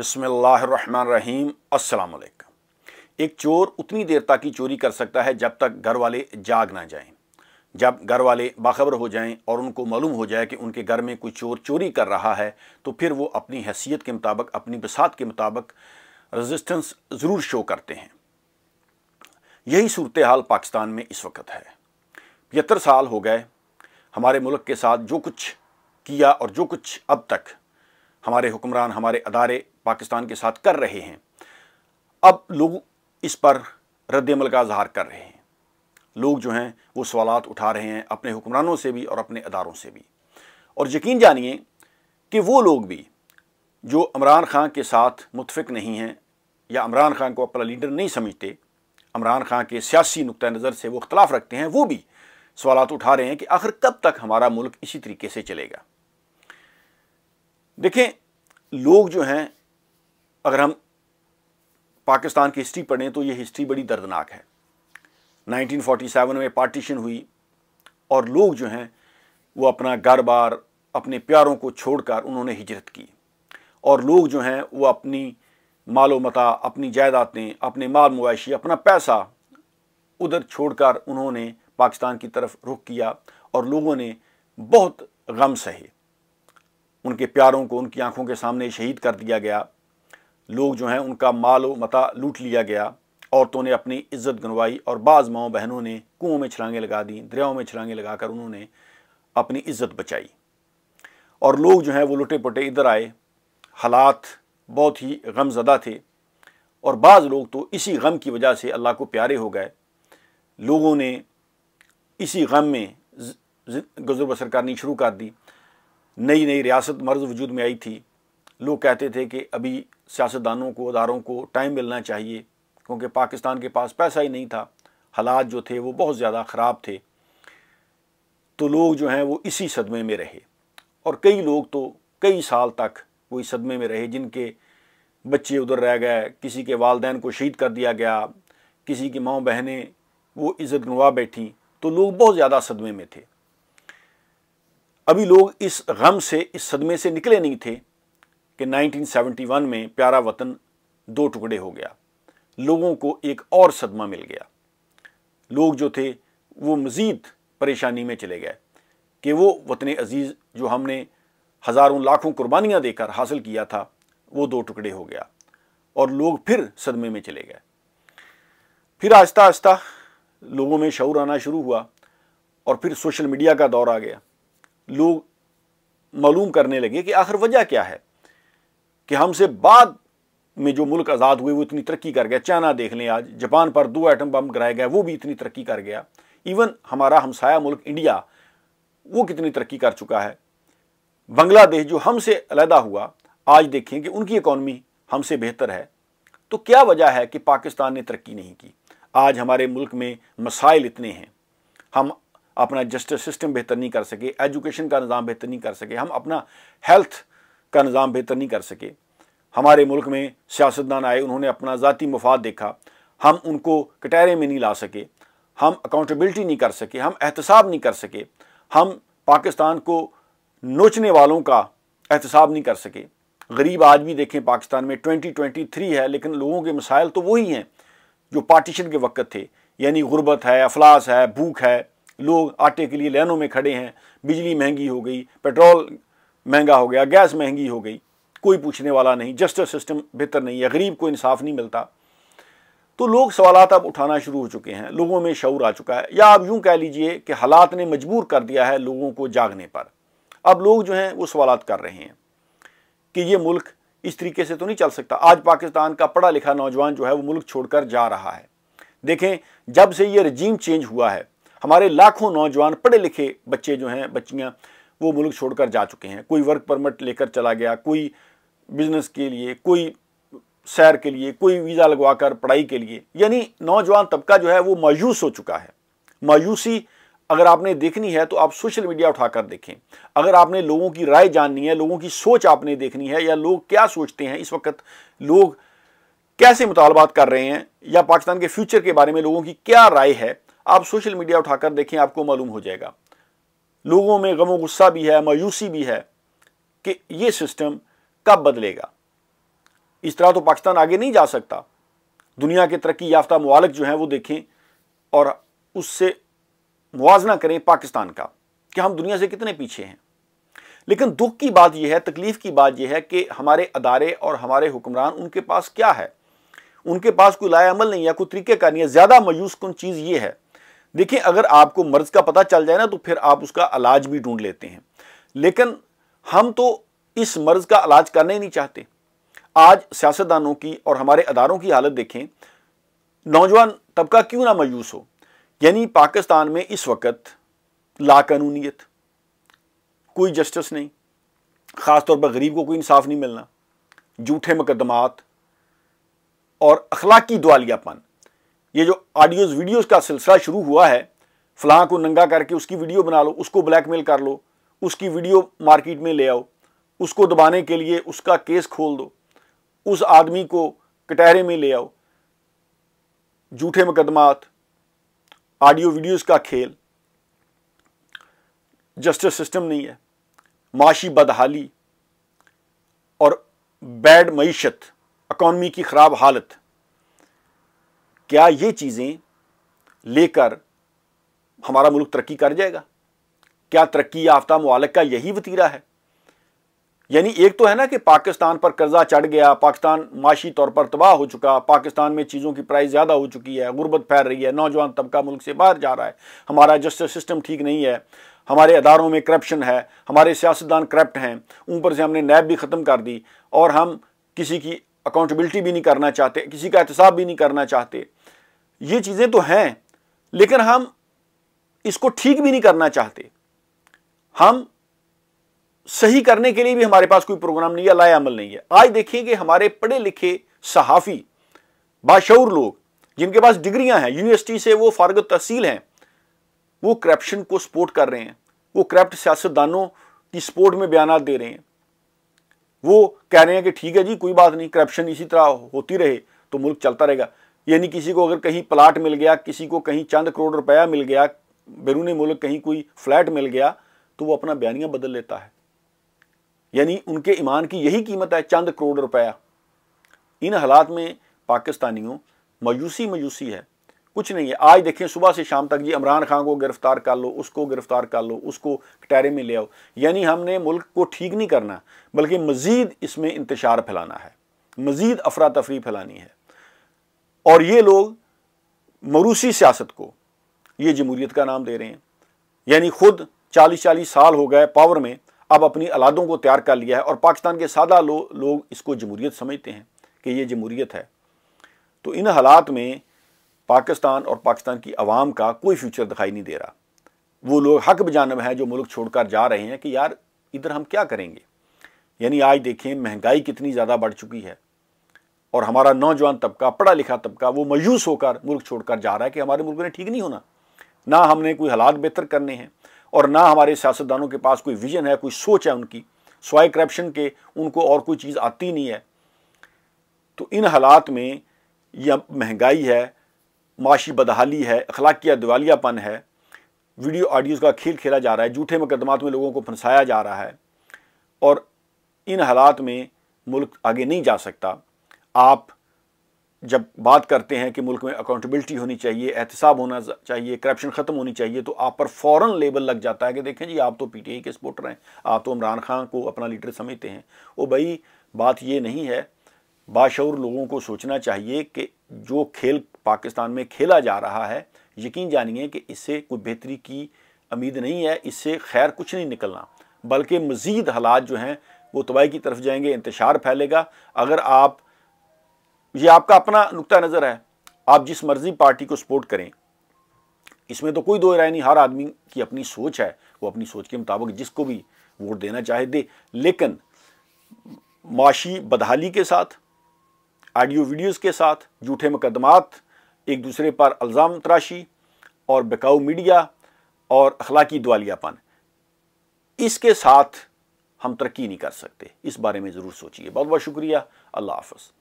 बिसमीम अस्सलाम एक चोर उतनी देर तक ही चोरी कर सकता है जब तक घर वाले जाग ना जाएं जब घर वाले बाखबर हो जाएं और उनको मालूम हो जाए कि उनके घर में कोई चोर चोरी कर रहा है तो फिर वो अपनी हैसियत के मुताबिक अपनी बसात के मुताबिक रेजिस्टेंस ज़रूर शो करते हैं यही सूरत हाल पाकिस्तान में इस वक्त है पचहत्तर साल हो गए हमारे मुल्क के साथ जो कुछ किया और जो कुछ अब तक हमारे हुक्मरान हमारे अदारे पाकिस्तान के साथ कर रहे हैं अब लोग इस पर रद्दमल का इजहार कर रहे हैं लोग जो हैं वो सवाल उठा रहे हैं अपने हुक्मरानों से भी और अपने अदारों से भी और यकीन जानिए कि वो लोग भी जो इमरान खान के साथ मुतफिक नहीं हैं या इमरान खान को अपना लीडर नहीं समझते इमरान खान के सियासी नुक़ नज़र से वो अख्तलाफ रखते हैं वो भी सवाल उठा रहे हैं कि आखिर कब तक हमारा मुल्क इसी तरीके से चलेगा देखें लोग जो हैं अगर हम पाकिस्तान की हिस्ट्री पढ़ें तो ये हिस्ट्री बड़ी दर्दनाक है 1947 में पार्टीशन हुई और लोग जो हैं वो अपना घर बार अपने प्यारों को छोड़कर उन्होंने हिजरत की और लोग जो हैं वो अपनी मालो मता अपनी जायदादें अपने माल मुआशी अपना पैसा उधर छोड़कर उन्होंने पाकिस्तान की तरफ रुख किया और लोगों ने बहुत गम सहे उनके प्यारों को उनकी आंखों के सामने शहीद कर दिया गया लोग जो हैं उनका माल व मता लूट लिया गया औरतों ने अपनी इज्जत गनवाई और बाज़ माओ बहनों ने कुओं में छलांगें लगा दी दरियाओं में छलांगें लगाकर उन्होंने अपनी इज्जत बचाई और लोग जो हैं वो लुटे पुटे इधर आए हालात बहुत ही गमजदा थे और बाज़ लोग तो इसी गम की वजह से अल्लाह को प्यारे हो गए लोगों ने इसी गम में गुजर बसर करनी शुरू कर दी नई नई रियासत मर्ज वजूद में आई थी लोग कहते थे कि अभी सियासतदानों को अदारों को टाइम मिलना चाहिए क्योंकि पाकिस्तान के पास पैसा ही नहीं था हालात जो थे वो बहुत ज़्यादा ख़राब थे तो लोग जो हैं वो इसी सदमे में रहे और कई लोग तो कई साल तक वो इस सदमे में रहे जिनके बच्चे उधर रह गए किसी के वालदेन को शहीद कर दिया गया किसी की माओ बहनें वो इज़्ज़त नवा बैठी तो लोग बहुत ज़्यादा सदमे में थे अभी लोग इस गम से इस सदमे से निकले नहीं थे कि 1971 में प्यारा वतन दो टुकड़े हो गया लोगों को एक और सदमा मिल गया लोग जो थे वो मज़ीद परेशानी में चले गए कि वो वतन अजीज़ जो हमने हज़ारों लाखों कुर्बानियां देकर हासिल किया था वो दो टुकड़े हो गया और लोग फिर सदमे में चले गए फिर आहिस्ता आहिस्ता लोगों में शौर आना शुरू हुआ और फिर सोशल मीडिया का दौर आ गया लोग मालूम करने लगे कि आखिर वजह क्या है कि हमसे बाद में जो मुल्क आज़ाद हुए वो इतनी तरक्की कर गया चाइना देख लें आज जापान पर दो एटम बम गिराए गए वो भी इतनी तरक्की कर गया इवन हमारा हमसाया मुल्क इंडिया वो कितनी तरक्की कर चुका है बांग्लादेश जो हमसे अलहदा हुआ आज देखें कि उनकी इकॉनमी हमसे बेहतर है तो क्या वजह है कि पाकिस्तान ने तरक्की नहीं की आज हमारे मुल्क में मसाइल इतने हैं हम अपना जस्टिस सिस्टम बेहतर नहीं कर सके एजुकेशन का निज़ाम बेहतर नहीं कर सके हम अपना हेल्थ का निज़ाम बेहतर नहीं कर सके हमारे मुल्क में सियासतदान आए उन्होंने अपना ज़ाती मफाद देखा हम उनको कटहरे में नहीं ला सके हम अकाउंटेबिलिटी नहीं कर सके हम एहतसाब नहीं कर सके हम पाकिस्तान को नोचने वालों का एहतसाब नहीं कर सके गरीब आज भी देखें पाकिस्तान में 2023 है लेकिन लोगों के मसाइल तो वही हैं जो पार्टीशन के वक्त थे यानी गुर्बत है अफलास है भूख है लोग आटे के लिए लाइनों में खड़े हैं बिजली महंगी हो गई पेट्रोल महंगा हो गया गैस महंगी हो गई कोई पूछने वाला नहीं जस्टिस सिस्टम बेहतर नहीं है गरीब को इंसाफ नहीं मिलता तो लोग सवाल अब उठाना शुरू हो चुके हैं लोगों में शौर आ चुका है या आप यूं कह लीजिए कि हालात ने मजबूर कर दिया है लोगों को जागने पर अब लोग जो हैं वो सवाल कर रहे हैं कि ये मुल्क इस तरीके से तो नहीं चल सकता आज पाकिस्तान का पढ़ा लिखा नौजवान जो है वो मुल्क छोड़कर जा रहा है देखें जब से ये रजीम चेंज हुआ है हमारे लाखों नौजवान पढ़े लिखे बच्चे जो हैं बच्चियाँ वो मुल्क छोड़कर जा चुके हैं कोई वर्क परमिट लेकर चला गया कोई बिजनेस के लिए कोई सैर के लिए कोई वीज़ा लगवाकर पढ़ाई के लिए यानी नौजवान तबका जो है वो मायूस हो चुका है मायूसी अगर आपने देखनी है तो आप सोशल मीडिया उठाकर देखें अगर आपने लोगों की राय जाननी है लोगों की सोच आपने देखनी है या लोग क्या सोचते हैं इस वक्त लोग कैसे मुतालबात कर रहे हैं या पाकिस्तान के फ्यूचर के बारे में लोगों की क्या राय है आप सोशल मीडिया उठाकर देखें आपको मालूम हो जाएगा लोगों में गम गुस्सा भी है मायूसी भी है कि ये सिस्टम कब बदलेगा इस तरह तो पाकिस्तान आगे नहीं जा सकता दुनिया के तरक्की याफ्ता ममालक जो हैं वो देखें और उससे मुजना करें पाकिस्तान का कि हम दुनिया से कितने पीछे हैं लेकिन दुख की बात यह है तकलीफ़ की बात यह है कि हमारे अदारे और हमारे हुक्मरान उनके पास क्या है उनके पास कोई लाया अमल नहीं है कोई तरीके का नहीं है ज़्यादा मायूस कौन चीज़ ये है देखिए अगर आपको मर्ज का पता चल जाए ना तो फिर आप उसका इलाज भी ढूंढ लेते हैं लेकिन हम तो इस मर्ज का इलाज करना ही नहीं चाहते आज सियासतदानों की और हमारे अदारों की हालत देखें नौजवान तबका क्यों ना मायूस हो यानी पाकिस्तान में इस वक्त लाकानूनीत कोई जस्टिस नहीं ख़ासतौर पर गरीब को कोई इंसाफ नहीं मिलना झूठे मुकदमात और अखलाकी दुआलियापन ये जो ऑडियोज वीडियोज का सिलसिला शुरू हुआ है फलां को नंगा करके उसकी वीडियो बना लो उसको ब्लैकमेल कर लो उसकी वीडियो मार्केट में ले आओ उसको दबाने के लिए उसका केस खोल दो उस आदमी को कटहरे में ले आओ झूठे मुकदमात ऑडियो वीडियोस का खेल जस्टिस सिस्टम नहीं है माशी बदहाली और बैड मीशत इकॉनमी की ख़राब हालत क्या ये चीज़ें लेकर हमारा मुल्क तरक्की कर जाएगा क्या तरक्की याफ्ता मालिक का यही वतीरा है यानी एक तो है ना कि पाकिस्तान पर कर्जा चढ़ गया पाकिस्तान माशी तौर पर तबाह हो चुका पाकिस्तान में चीज़ों की प्राइस ज़्यादा हो चुकी है गुर्बत फैल रही है नौजवान तबका मुल्क से बाहर जा रहा है हमारा जस्टिस सिस्टम ठीक नहीं है हमारे अदारों में करप्शन है हमारे सियासतदान करप्ट हैं ऊपर से हमने नैब भी ख़त्म कर दी और हम किसी की अकाउंटेबिलिटी भी नहीं करना चाहते किसी का एहतसाब भी नहीं करना चाहते ये चीज़ें तो हैं लेकिन हम इसको ठीक भी नहीं करना चाहते हम सही करने के लिए भी हमारे पास कोई प्रोग्राम नहीं है लाया अमल नहीं है आज देखिए कि हमारे पढ़े लिखे सहाफ़ी बाशूर लोग जिनके पास डिग्रियां हैं यूनिवर्सिटी से वो फारग तहसील हैं वो करप्शन को सपोर्ट कर रहे हैं वो करप्ट सियासतदानों की सपोर्ट में बयान दे रहे हैं वो कह रहे हैं कि ठीक है जी कोई बात नहीं करप्शन इसी तरह होती रहे तो मुल्क चलता रहेगा यानी किसी को अगर कहीं प्लाट मिल गया किसी को कहीं चंद करोड़ रुपया मिल गया बैरूनी मुल्क कहीं कोई फ्लैट मिल गया तो वो अपना बयानिया बदल लेता है यानी उनके ईमान की यही कीमत है चंद करोड़ रुपया इन हालात में पाकिस्तानियों मायूसी मायूसी है कुछ नहीं है आज देखें सुबह से शाम तक जी इमरान खान को गिरफ्तार कर लो उसको गिरफ्तार कर लो उसको कटहरे में ले आओ यानी हमने मुल्क को ठीक नहीं करना बल्कि मज़ीद इसमें इंतशार फैलाना है मज़ीद अफरा तफरी फैलानी है और ये लोग मरूसी सियासत को ये जमहूरीत का नाम दे रहे हैं यानी खुद चालीस चालीस साल हो गए पावर में अब अपनी अलादों को तैयार कर लिया है और पाकिस्तान के सादा लो, लोग इसको जमहूरीत समझते हैं कि ये जमहूरीत है तो इन हालात में पाकिस्तान और पाकिस्तान की आवाम का कोई फ्यूचर दिखाई नहीं दे रहा वो लोग हक बजानब हैं जो मुल्क छोड़कर जा रहे हैं कि यार इधर हम क्या करेंगे यानी आज देखें महंगाई कितनी ज़्यादा बढ़ चुकी है और हमारा नौजवान तबका पढ़ा लिखा तबका वो मायूस होकर मुल्क छोड़कर जा रहा है कि हमारे मुल्क ने ठीक नहीं होना ना हमने कोई हालात बेहतर करने हैं और ना हमारे सियासतदानों के पास कोई विजन है कोई सोच है उनकी स्वाय करप्शन के उनको और कोई चीज़ आती नहीं है तो इन हालात में यह महंगाई है माशी बदहाली है अखलाकिया दिवालियापन है वीडियो ऑडियोज़ का खेल खेला जा रहा है जूठे मुकदमात में लोगों को फंसाया जा रहा है और इन हालात में मुल्क आगे नहीं जा सकता आप जब बात करते हैं कि मुल्क में अकाउंटेबिलिटी होनी चाहिए एहतसाब होना चाहिए करप्शन ख़त्म होनी चाहिए तो आप पर फ़ौरन लेबल लग जाता है कि देखें जी आप तो पीटीआई के सपोर्टर हैं आप तो इमरान खान को अपना लीडर समझते हैं वो भाई बात ये नहीं है बाशूर लोगों को सोचना चाहिए कि जो खेल पाकिस्तान में खेला जा रहा है यकीन जानिए कि इससे कोई बेहतरी की उम्मीद नहीं है इससे खैर कुछ नहीं निकलना बल्कि मज़ीद हालात जो हैं वो तबाही की तरफ जाएंगे इंतशार फैलेगा अगर आप ये आपका अपना नुकता नज़र है आप जिस मर्जी पार्टी को सपोर्ट करें इसमें तो कोई दो राय नहीं हर आदमी की अपनी सोच है वो अपनी सोच के मुताबिक जिसको भी वोट देना चाहे दे लेकिन माशी बदहाली के साथ आडियो वीडियोस के साथ झूठे मुकदमात एक दूसरे पर अल्ज़ाम तराशी और बेकाऊ मीडिया और अखलाकी दवालियापन इसके साथ हम तरक्की नहीं कर सकते इस बारे में ज़रूर सोचिए बहुत बहुत शुक्रिया अल्लाह हाफ